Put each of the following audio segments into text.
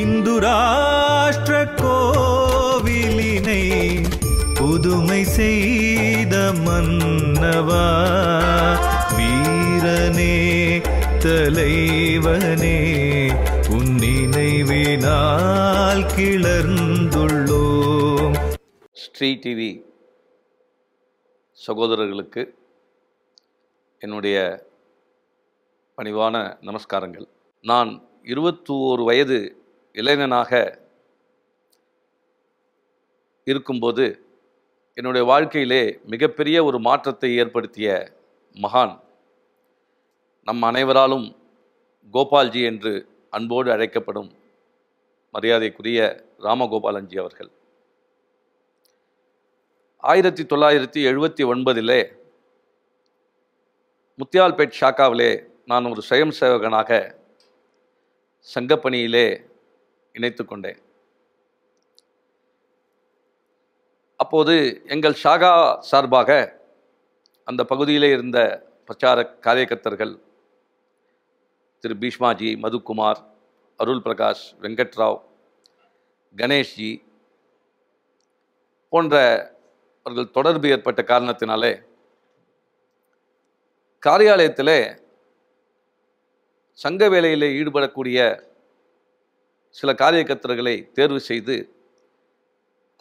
இந்து கோவிலினை புதுமை செய்த மன்னவா வீரனே தலைவனே உன் நினைவினால் கிளர்ந்துள்ளோம் ஸ்ரீ டிவி சகோதரர்களுக்கு என்னுடைய பணிவான நமஸ்காரங்கள் நான் இருபத்தோரு வயது இளைஞனாக இருக்கும்போது என்னுடைய வாழ்க்கையிலே மிகப்பெரிய ஒரு மாற்றத்தை ஏற்படுத்திய மகான் நம் அனைவராலும் கோபால்ஜி என்று அன்போடு அழைக்கப்படும் மரியாதைக்குரிய ராமகோபாலன்ஜி அவர்கள் ஆயிரத்தி தொள்ளாயிரத்தி எழுபத்தி ஒன்பதிலே முத்தியால்பேட் ஷாக்காவிலே நான் ஒரு சுயம் சேவகனாக சங்கப்பணியிலே இணைத்து கொண்டேன் அப்போது எங்கள் ஷாகா சார்பாக அந்த பகுதியிலே இருந்த பிரச்சார காரியகர்த்தர்கள் திரு பீஷ்மாஜி மதுக்குமார் அருள் பிரகாஷ் வெங்கட்ராவ் கணேஷ்ஜி போன்ற அவர்கள் தொடர்பு ஏற்பட்ட காரணத்தினாலே காரியாலயத்தில் சங்க வேலையில் ஈடுபடக்கூடிய சில காரியக்கர்த்தர்களை தேர்வு செய்து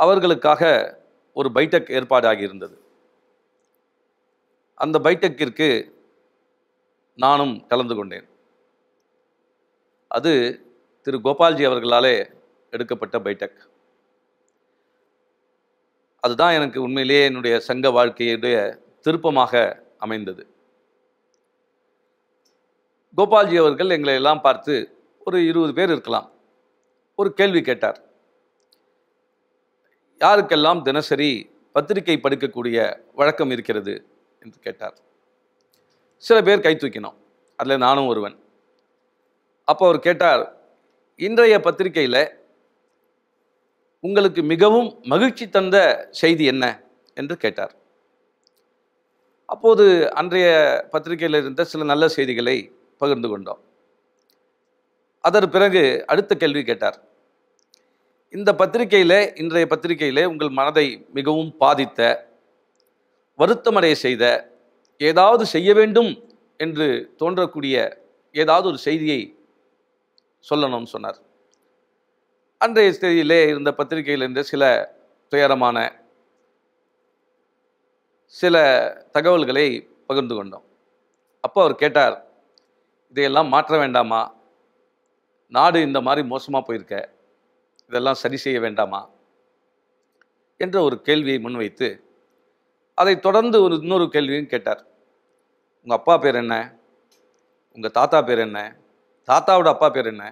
அவர்களுக்காக ஒரு பைட்டக் ஏற்பாடாகி இருந்தது அந்த பைட்டக்கிற்கு நானும் கலந்து கொண்டேன் அது திரு கோபால்ஜி அவர்களாலே எடுக்கப்பட்ட பைட்டக் அதுதான் எனக்கு உண்மையிலேயே என்னுடைய சங்க வாழ்க்கையுடைய திருப்பமாக அமைந்தது கோபால்ஜி அவர்கள் எங்களை எல்லாம் பார்த்து ஒரு இருபது பேர் இருக்கலாம் ஒரு கேள்வி கேட்டார் யாருக்கெல்லாம் தினசரி பத்திரிகை படிக்கக்கூடிய வழக்கம் இருக்கிறது என்று கேட்டார் சில பேர் கை தூக்கினோம் அதில் நானும் ஒருவன் அப்போ அவர் கேட்டார் இன்றைய பத்திரிகையில் உங்களுக்கு மிகவும் மகிழ்ச்சி தந்த செய்தி என்ன என்று கேட்டார் அப்போது அன்றைய பத்திரிகையில் இருந்த சில நல்ல செய்திகளை பகிர்ந்து கொண்டோம் அதற்கு பிறகு அடுத்த கேள்வி கேட்டார் இந்த பத்திரிகையில் இன்றைய பத்திரிகையில் உங்கள் மனதை மிகவும் பாதித்த வருத்தமடைய செய்த ஏதாவது செய்ய வேண்டும் என்று தோன்றக்கூடிய ஏதாவது ஒரு செய்தியை சொல்லணும்னு சொன்னார் அன்றைய செய்தியிலே இருந்த பத்திரிகையில் இருந்த சில துயரமான சில தகவல்களை பகிர்ந்து கொண்டோம் அப்போ அவர் கேட்டார் இதையெல்லாம் மாற்ற வேண்டாமா நாடு இந்த மாதிரி மோசமாக போயிருக்க இதெல்லாம் சரி செய்ய வேண்டாமா என்ற ஒரு கேள்வியை முன்வைத்து அதை தொடர்ந்து ஒரு இன்னொரு கேள்வியும் கேட்டார் உங்கள் அப்பா பேர் என்ன உங்கள் தாத்தா பேர் என்ன தாத்தாவோட அப்பா பேர் என்ன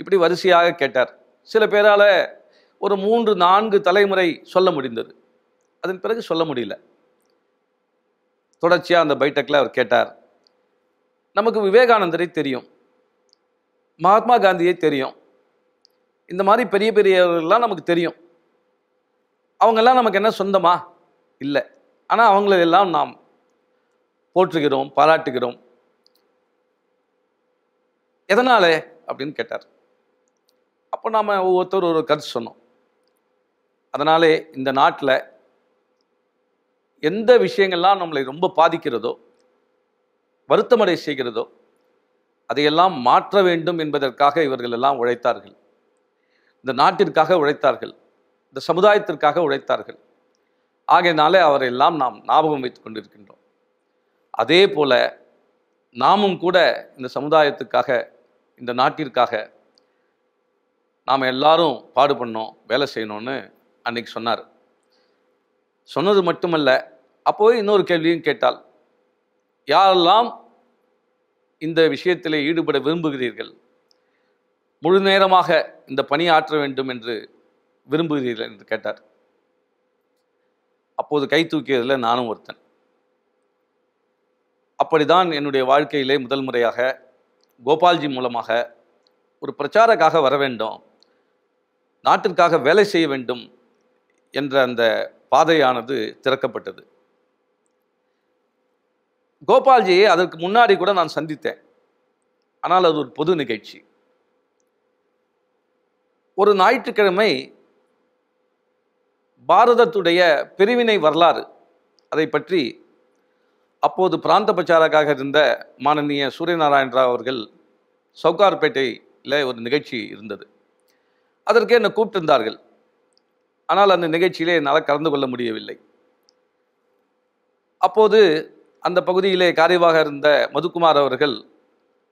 இப்படி வரிசையாக கேட்டார் சில பேரால் ஒரு மூன்று நான்கு தலைமுறை சொல்ல முடிந்தது அதன் பிறகு சொல்ல முடியல தொடர்ச்சியாக அந்த பைட்டக்கில் அவர் கேட்டார் நமக்கு விவேகானந்தரை தெரியும் மகாத்மா காந்தியை தெரியும் இந்த மாதிரி பெரிய பெரியவர்கள்லாம் நமக்கு தெரியும் அவங்கெல்லாம் நமக்கு என்ன சொந்தமா இல்லை ஆனால் அவங்களெல்லாம் நாம் போற்றுகிறோம் பாராட்டுகிறோம் எதனால் அப்படின்னு கேட்டார் அப்போ நாம் ஒவ்வொருத்தர் ஒரு கருத்து சொன்னோம் அதனாலே இந்த நாட்டில் எந்த விஷயங்கள்லாம் நம்மளை ரொம்ப பாதிக்கிறதோ வருத்தமடை செய்கிறதோ அதையெல்லாம் மாற்ற வேண்டும் என்பதற்காக இவர்கள் எல்லாம் உழைத்தார்கள் இந்த நாட்டிற்காக உழைத்தார்கள் இந்த சமுதாயத்திற்காக உழைத்தார்கள் ஆகையினாலே அவரெல்லாம் நாம் ஞாபகம் வைத்து கொண்டிருக்கின்றோம் அதே போல நாமும் கூட இந்த சமுதாயத்துக்காக இந்த நாட்டிற்காக நாம் எல்லாரும் பாடுபடணும் வேலை செய்யணும்னு அன்னைக்கு சொன்னார் சொன்னது மட்டுமல்ல அப்போது இன்னொரு கேள்வியும் கேட்டால் யாரெல்லாம் இந்த விஷயத்தில் ஈடுபட விரும்புகிறீர்கள் முழு நேரமாக இந்த பணி ஆற்ற வேண்டும் என்று விரும்புகிறீர்கள் என்று கேட்டார் அப்போது கை தூக்கியதில் நானும் ஒருத்தன் அப்படிதான் என்னுடைய வாழ்க்கையிலே முதல் முறையாக கோபால்ஜி மூலமாக ஒரு பிரச்சாரக்காக வர வேண்டும் நாட்டிற்காக வேலை செய்ய வேண்டும் என்ற அந்த பாதையானது திறக்கப்பட்டது கோபால்ஜியை அதற்கு முன்னாடி கூட நான் சந்தித்தேன் ஆனால் அது ஒரு பொது நிகழ்ச்சி ஒரு ஞாயிற்றுக்கிழமை பாரதத்துடைய பிரிவினை வரலாறு அதை பற்றி அப்போது பிராந்த பிரச்சாரக்காக இருந்த மானநீய சூரியநாராயண ராவ் அவர்கள் சவுகார்பேட்டையில் ஒரு நிகழ்ச்சி இருந்தது அதற்கே என்னை கூப்பிட்டிருந்தார்கள் ஆனால் அந்த நிகழ்ச்சியிலே என்னால் கலந்து கொள்ள முடியவில்லை அப்போது அந்த பகுதியிலே காரியவாக இருந்த மதுக்குமார் அவர்கள்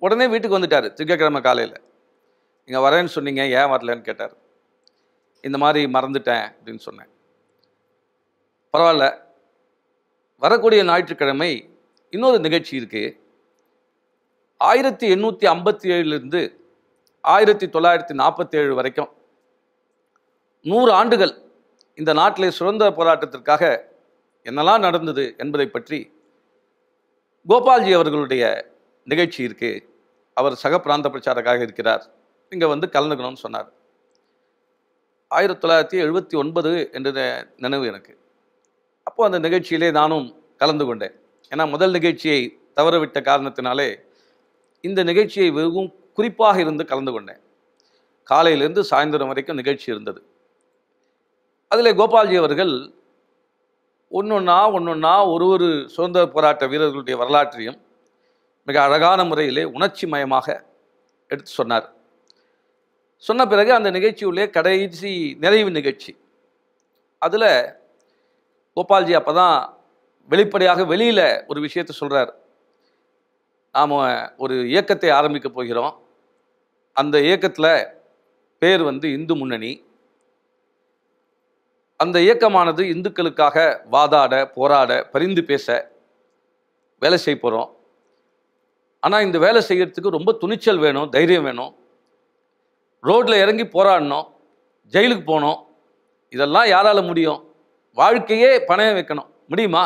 உடனே வீட்டுக்கு வந்துட்டார் திங்கக்கிழமை காலையில் நீங்கள் வரேன்னு சொன்னீங்க ஏன் வரலன்னு கேட்டார் இந்த மாதிரி மறந்துட்டேன் அப்படின்னு சொன்னேன் பரவாயில்ல வரக்கூடிய ஞாயிற்றுக்கிழமை இன்னொரு நிகழ்ச்சி இருக்குது ஆயிரத்தி எண்ணூற்றி ஐம்பத்தி ஏழுலேருந்து ஆயிரத்தி தொள்ளாயிரத்தி நாற்பத்தி ஏழு வரைக்கும் நூறு ஆண்டுகள் இந்த நாட்டிலே சுதந்திர போராட்டத்திற்காக என்னெல்லாம் நடந்தது என்பதை பற்றி கோபால்ஜி அவர்களுடைய நிகழ்ச்சி இருக்குது அவர் சக பிராந்த பிரச்சாரக்காக இருக்கிறார் இங்கே வந்து கலந்துக்கணும்னு சொன்னார் ஆயிரத்தி தொள்ளாயிரத்தி எழுபத்தி ஒன்பது என்ற நினைவு எனக்கு அப்போது அந்த நிகழ்ச்சியிலே நானும் கலந்து கொண்டேன் ஏன்னா முதல் நிகழ்ச்சியை தவறவிட்ட காரணத்தினாலே இந்த நிகழ்ச்சியை வெகும் குறிப்பாக இருந்து கலந்து கொண்டேன் காலையிலிருந்து சாயந்தரம் வரைக்கும் நிகழ்ச்சி இருந்தது அதில் கோபால்ஜி அவர்கள் ஒன்று ஒன்றா ஒன்று ஒன்றா ஒரு ஒரு சுதந்திர போராட்ட வீரர்களுடைய வரலாற்றையும் மிக அழகான முறையிலே உணர்ச்சி மயமாக எடுத்து சொன்னார் சொன்ன பிறகு அந்த நிகழ்ச்சியுள்ளே கடைசி நிறைவு நிகழ்ச்சி அதில் கோபால்ஜி அப்போ தான் வெளிப்படையாக வெளியில் ஒரு விஷயத்தை சொல்கிறார் நாம் ஒரு இயக்கத்தை ஆரம்பிக்க போகிறோம் அந்த இயக்கத்தில் பேர் வந்து இந்து முன்னணி அந்த இயக்கமானது இந்துக்களுக்காக வாதாட போராட பரிந்து பேச வேலை செய்ய போகிறோம் ஆனால் இந்த வேலை செய்கிறதுக்கு ரொம்ப துணிச்சல் வேணும் தைரியம் வேணும் ரோட்டில் இறங்கி போராடணும் ஜெயிலுக்கு போகணும் இதெல்லாம் யாரால் முடியும் வாழ்க்கையே பணையம் வைக்கணும் முடியுமா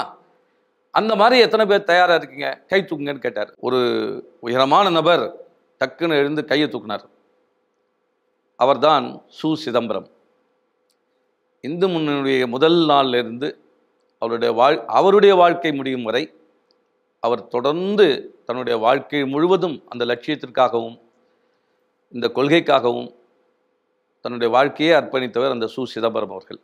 அந்த மாதிரி எத்தனை பேர் தயாராக இருக்கீங்க கை தூக்குங்கன்னு கேட்டார் ஒரு உயரமான நபர் டக்குன்னு எழுந்து கையை தூக்குனார் அவர்தான் சு சிதம்பரம் இந்து முன்னணியுடைய முதல் நாளிலிருந்து அவருடைய வாழ் அவருடைய வாழ்க்கை முடியும் வரை அவர் தொடர்ந்து தன்னுடைய வாழ்க்கை முழுவதும் அந்த லட்சியத்திற்காகவும் இந்த கொள்கைக்காகவும் தன்னுடைய வாழ்க்கையை அர்ப்பணித்தவர் அந்த சு சிதம்பரம் அவர்கள்